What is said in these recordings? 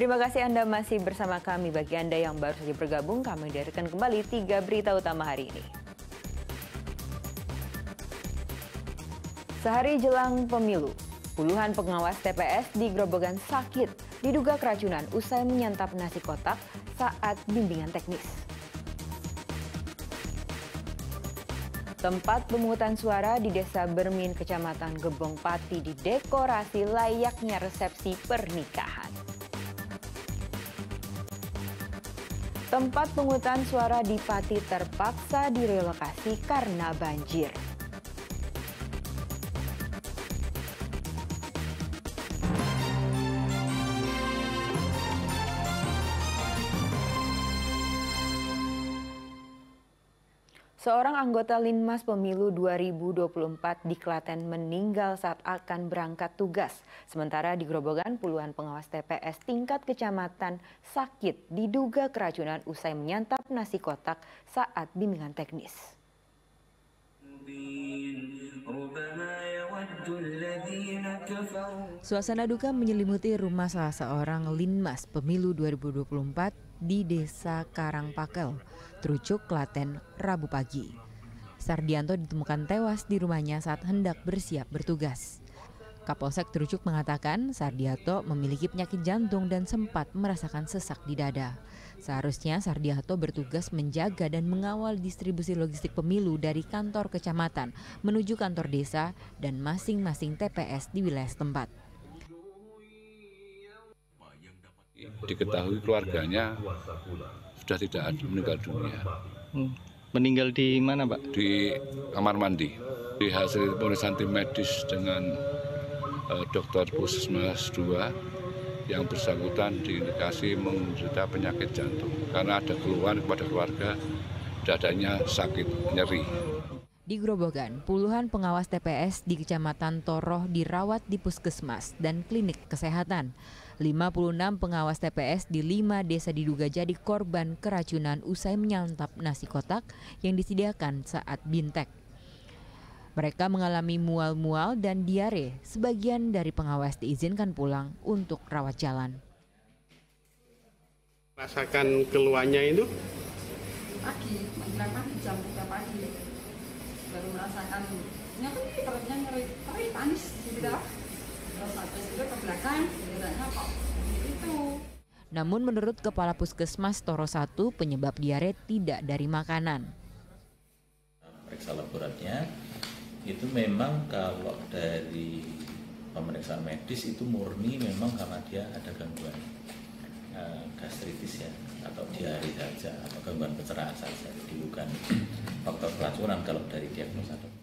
Terima kasih Anda masih bersama kami. Bagi Anda yang baru saja bergabung, kami hadirkan kembali tiga berita utama hari ini. Sehari jelang pemilu, puluhan pengawas TPS di Grobogan sakit diduga keracunan usai menyantap nasi kotak saat bimbingan teknis. Tempat pemungutan suara di Desa Bermin, Kecamatan Gebong Pati didekorasi layaknya resepsi pernikahan. Tempat penghutan suara di Pati terpaksa direlokasi karena banjir. Seorang anggota Linmas Pemilu 2024 di Klaten meninggal saat akan berangkat tugas. Sementara di Gerobogan puluhan pengawas TPS tingkat kecamatan sakit diduga keracunan usai menyantap nasi kotak saat bimbingan teknis. Suasana duka menyelimuti rumah salah seorang Linmas Pemilu 2024 di Desa Karangpakel, Trucuk, Klaten, Rabu pagi. Sardianto ditemukan tewas di rumahnya saat hendak bersiap bertugas. Kapolsek Trucuk mengatakan Sardianto memiliki penyakit jantung dan sempat merasakan sesak di dada. Seharusnya Sardianto bertugas menjaga dan mengawal distribusi logistik pemilu dari kantor kecamatan menuju kantor desa dan masing-masing TPS di wilayah setempat. diketahui keluarganya sudah tidak ada meninggal dunia. Hmm. Meninggal di mana, Pak? Di kamar mandi. Di hasil pemeriksaan tim medis dengan uh, dokter puskesmas 2 yang bersangkutan diindikasi menderita penyakit jantung karena ada keluhan kepada keluarga dadanya sakit nyeri. Di Grobogan, puluhan pengawas TPS di Kecamatan Toroh dirawat di puskesmas dan klinik kesehatan. 56 pengawas TPS di 5 desa diduga jadi korban keracunan usai menyantap nasi kotak yang disediakan saat bintek. Mereka mengalami mual-mual dan diare. Sebagian dari pengawas diizinkan pulang untuk rawat jalan. Rasakan keluarnya itu? Pagi, menjelang jam 3 pagi. Baru merasakan, kan perutnya ngeri, perih, panis, gitu. Namun menurut Kepala Puskesmas Toro 1, penyebab diare tidak dari makanan. Periksa laboratnya, itu memang kalau dari pemeriksaan medis itu murni memang karena dia ada gangguan uh, gastritis ya atau diare saja atau gangguan pencernaan saja jadi bukan faktor keracunan kalau dari diagnosa dokter.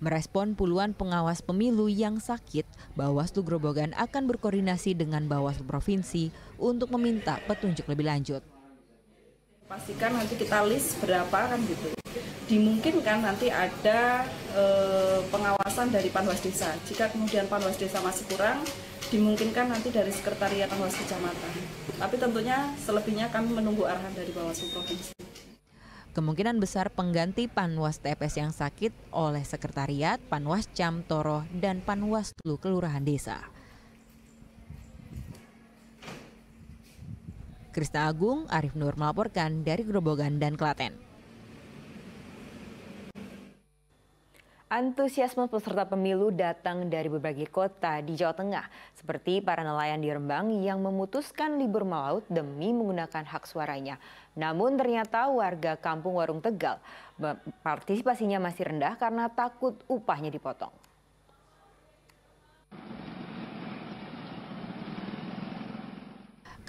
Merespon puluhan pengawas pemilu yang sakit, Bawaslu Grobogan akan berkoordinasi dengan Bawaslu Provinsi untuk meminta petunjuk lebih lanjut. Pastikan nanti kita list berapa kan gitu. Dimungkinkan nanti ada e, pengawasan dari Panwas Desa. Jika kemudian Panwas Desa masih kurang, dimungkinkan nanti dari Sekretariat Panwas Kecamatan. Tapi tentunya selebihnya kami menunggu arahan dari Bawaslu Provinsi kemungkinan besar pengganti Panwas TPS yang sakit oleh Sekretariat, Panwas Cam Toro, dan Panwaslu Kelurahan Desa. Krista Agung, Arif Nur melaporkan dari Grobogan dan Klaten. Antusiasme peserta pemilu datang dari berbagai kota di Jawa Tengah, seperti para nelayan di Rembang yang memutuskan libur melaut demi menggunakan hak suaranya. Namun ternyata warga kampung Warung Tegal partisipasinya masih rendah karena takut upahnya dipotong.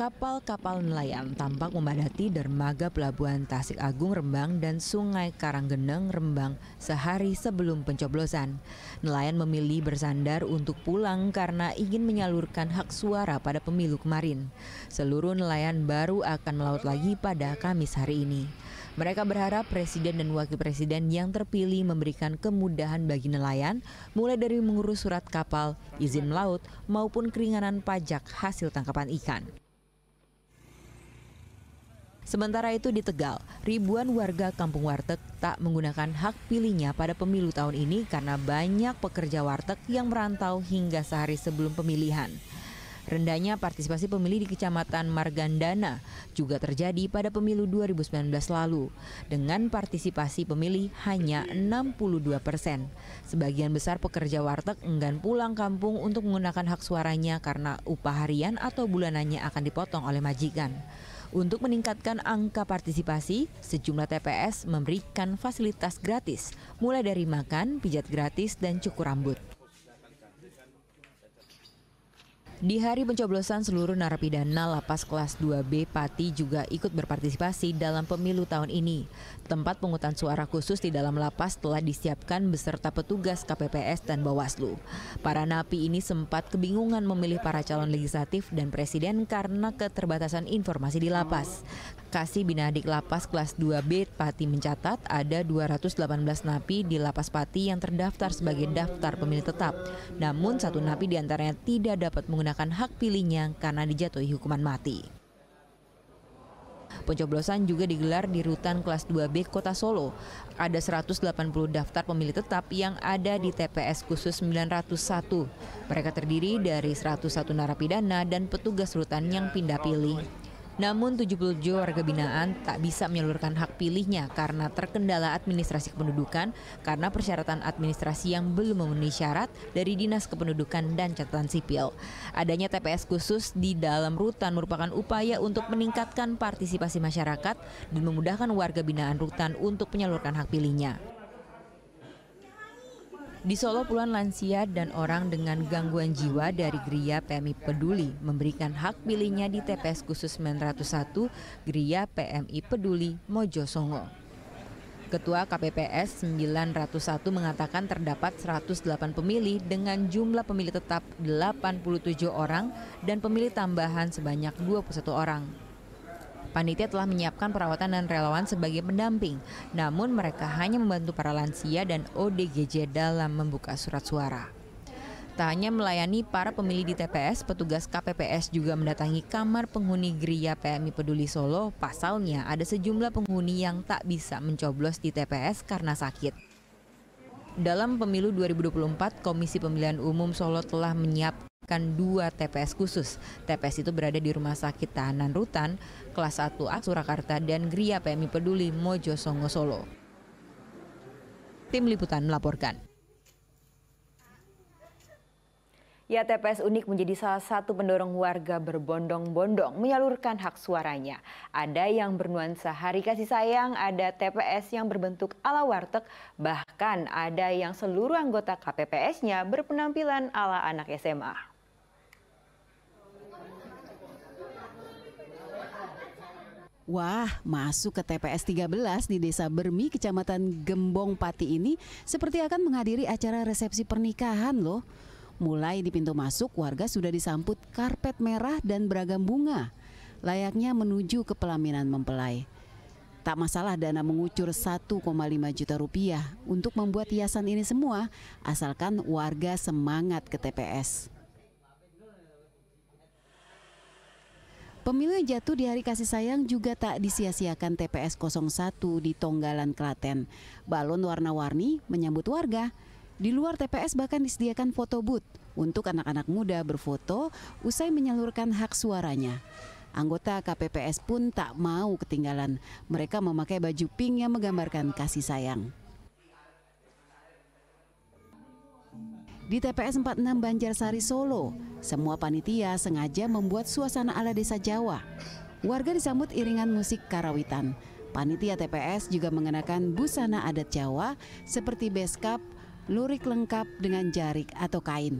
kapal-kapal nelayan tampak memadati dermaga pelabuhan Tasik Agung Rembang dan Sungai Karanggeneng Rembang sehari sebelum pencoblosan. Nelayan memilih bersandar untuk pulang karena ingin menyalurkan hak suara pada pemilu kemarin. Seluruh nelayan baru akan melaut lagi pada Kamis hari ini. Mereka berharap presiden dan wakil presiden yang terpilih memberikan kemudahan bagi nelayan, mulai dari mengurus surat kapal, izin melaut, maupun keringanan pajak hasil tangkapan ikan. Sementara itu di Tegal, ribuan warga kampung warteg tak menggunakan hak pilihnya pada pemilu tahun ini karena banyak pekerja warteg yang merantau hingga sehari sebelum pemilihan. Rendahnya partisipasi pemilih di Kecamatan Margandana juga terjadi pada pemilu 2019 lalu dengan partisipasi pemilih hanya 62 persen. Sebagian besar pekerja warteg enggan pulang kampung untuk menggunakan hak suaranya karena upah harian atau bulanannya akan dipotong oleh majikan. Untuk meningkatkan angka partisipasi, sejumlah TPS memberikan fasilitas gratis, mulai dari makan, pijat gratis, dan cukur rambut. Di hari pencoblosan seluruh narapidana lapas kelas 2B Pati juga ikut berpartisipasi dalam pemilu tahun ini. Tempat pengutan suara khusus di dalam lapas telah disiapkan beserta petugas KPPS dan Bawaslu. Para napi ini sempat kebingungan memilih para calon legislatif dan presiden karena keterbatasan informasi di lapas. Kasih Binadik Lapas kelas 2B Pati mencatat ada 218 napi di Lapas Pati yang terdaftar sebagai daftar pemilih tetap. Namun satu napi diantaranya tidak dapat menggunakan hak pilihnya karena dijatuhi hukuman mati. Pencoblosan juga digelar di rutan kelas 2B Kota Solo. Ada 180 daftar pemilih tetap yang ada di TPS khusus 901. Mereka terdiri dari 101 narapidana dan petugas rutan yang pindah pilih. Namun 77 warga binaan tak bisa menyalurkan hak pilihnya karena terkendala administrasi kependudukan karena persyaratan administrasi yang belum memenuhi syarat dari Dinas Kependudukan dan Catatan Sipil. Adanya TPS khusus di dalam rutan merupakan upaya untuk meningkatkan partisipasi masyarakat dan memudahkan warga binaan rutan untuk menyalurkan hak pilihnya. Di Solo, puluhan lansia dan orang dengan gangguan jiwa dari Geria PMI Peduli memberikan hak pilihnya di TPS khusus 901 Geria PMI Peduli Mojo Songo. Ketua KPPS 901 mengatakan terdapat 108 pemilih dengan jumlah pemilih tetap 87 orang dan pemilih tambahan sebanyak 21 orang. Panitia telah menyiapkan perawatan dan relawan sebagai pendamping, namun mereka hanya membantu para lansia dan ODGJ dalam membuka surat suara. Tak hanya melayani para pemilih di TPS, petugas KPPS juga mendatangi kamar penghuni geria PMI Peduli Solo. Pasalnya, ada sejumlah penghuni yang tak bisa mencoblos di TPS karena sakit. Dalam pemilu 2024, Komisi Pemilihan Umum Solo telah menyiapkan kan dua TPS khusus. TPS itu berada di Rumah Sakit Tahanan Rutan, kelas 1A Surakarta dan Gria PMI Peduli Mojosongo Solo. Tim Liputan melaporkan. Ya, TPS Unik menjadi salah satu pendorong warga berbondong-bondong menyalurkan hak suaranya. Ada yang bernuansa hari kasih sayang, ada TPS yang berbentuk ala warteg, bahkan ada yang seluruh anggota KPPS-nya berpenampilan ala anak SMA. Wah, masuk ke TPS 13 di Desa Bermi, Kecamatan Gembong Pati ini seperti akan menghadiri acara resepsi pernikahan loh. Mulai di pintu masuk, warga sudah disambut karpet merah dan beragam bunga, layaknya menuju ke pelaminan mempelai. Tak masalah dana mengucur 1,5 juta rupiah untuk membuat hiasan ini semua, asalkan warga semangat ke TPS. Pemilu yang jatuh di hari kasih sayang juga tak disia-siakan TPS 01 di Tonggalan, Klaten. Balon warna-warni menyambut warga. Di luar TPS bahkan disediakan foto booth untuk anak-anak muda berfoto usai menyalurkan hak suaranya. Anggota KPPS pun tak mau ketinggalan. Mereka memakai baju pink yang menggambarkan kasih sayang. Di TPS 46 Banjarsari Solo, semua panitia sengaja membuat suasana ala desa Jawa. Warga disambut iringan musik karawitan. Panitia TPS juga mengenakan busana adat Jawa seperti beskap, lurik lengkap dengan jarik atau kain.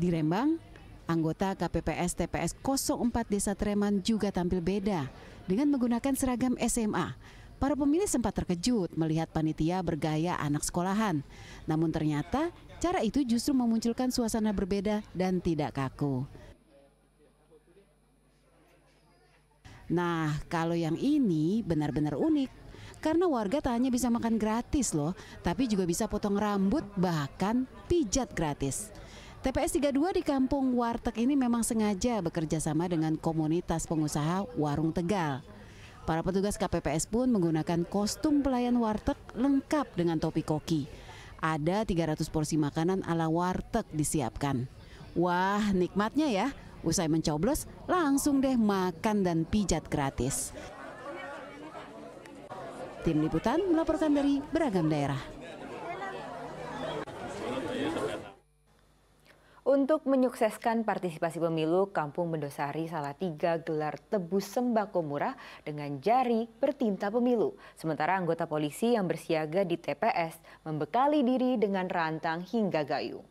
Di Rembang, anggota KPPS TPS 04 Desa Treman juga tampil beda dengan menggunakan seragam SMA Para pemilih sempat terkejut melihat panitia bergaya anak sekolahan. Namun ternyata cara itu justru memunculkan suasana berbeda dan tidak kaku. Nah, kalau yang ini benar-benar unik. Karena warga tak hanya bisa makan gratis loh, tapi juga bisa potong rambut bahkan pijat gratis. TPS 32 di Kampung Warteg ini memang sengaja bekerja sama dengan komunitas pengusaha Warung Tegal. Para petugas KPPS pun menggunakan kostum pelayan warteg lengkap dengan topi koki. Ada 300 porsi makanan ala warteg disiapkan. Wah, nikmatnya ya. Usai mencoblos, langsung deh makan dan pijat gratis. Tim Liputan melaporkan dari beragam daerah. Untuk menyukseskan partisipasi pemilu, Kampung Mendosari tiga gelar tebus sembako murah dengan jari bertinta pemilu. Sementara anggota polisi yang bersiaga di TPS membekali diri dengan rantang hingga gayung.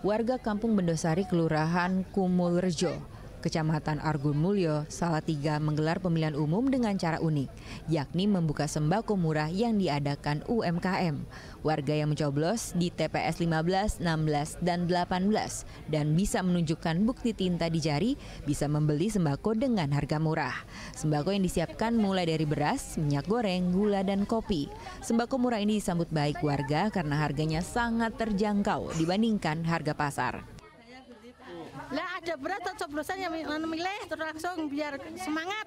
Warga Kampung Mendosari Kelurahan Kumulrejo. Kecamatan Argun Mulyo, Salatiga menggelar pemilihan umum dengan cara unik, yakni membuka sembako murah yang diadakan UMKM. Warga yang mencoblos di TPS 15, 16, dan 18 dan bisa menunjukkan bukti tinta di jari bisa membeli sembako dengan harga murah. Sembako yang disiapkan mulai dari beras, minyak goreng, gula, dan kopi. Sembako murah ini disambut baik warga karena harganya sangat terjangkau dibandingkan harga pasar ada beras atau coblosan yang anu milih terus langsung biar semangat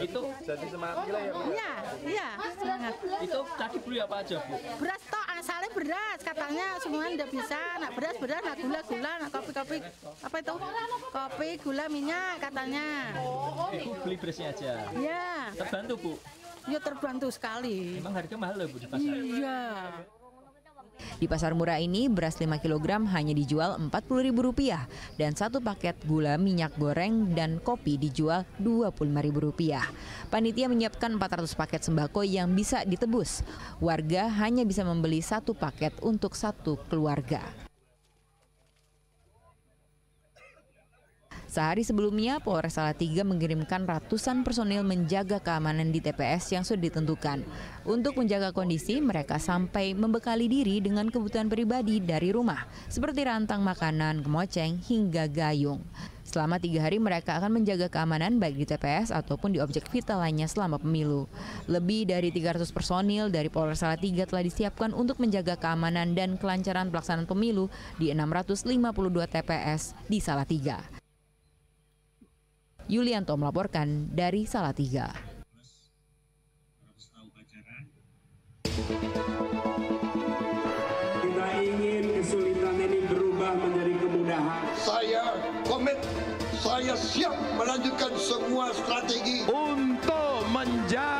itu jadi semangat gila ya iya iya semangat itu tadi beli apa aja bu beras toh asalnya beras katanya semuanya udah bisa nak beras beras nak gula gula nak kopi kopi apa itu kopi gula minyak katanya Ibu beli berasnya aja iya terbantu bu Iya terbantu sekali. Emang harga mahal loh bu di pasar? Iya. Di pasar murah ini, beras 5 kg hanya dijual Rp40.000 dan satu paket gula, minyak goreng, dan kopi dijual Rp25.000. Panitia menyiapkan 400 paket sembako yang bisa ditebus. Warga hanya bisa membeli satu paket untuk satu keluarga. Sehari sebelumnya, Polres Salatiga mengirimkan ratusan personil menjaga keamanan di TPS yang sudah ditentukan. Untuk menjaga kondisi, mereka sampai membekali diri dengan kebutuhan pribadi dari rumah, seperti rantang makanan, kemoceng, hingga gayung. Selama tiga hari mereka akan menjaga keamanan baik di TPS ataupun di objek vital lainnya selama pemilu. Lebih dari 300 personil dari Polres Salatiga telah disiapkan untuk menjaga keamanan dan kelancaran pelaksanaan pemilu di 652 TPS di Salatiga. Yulianto melaporkan dari Salatiga. Kita ingin kesulitan ini berubah menjadi kemudahan. Saya komit, saya siap melanjutkan semua strategi untuk menjaga.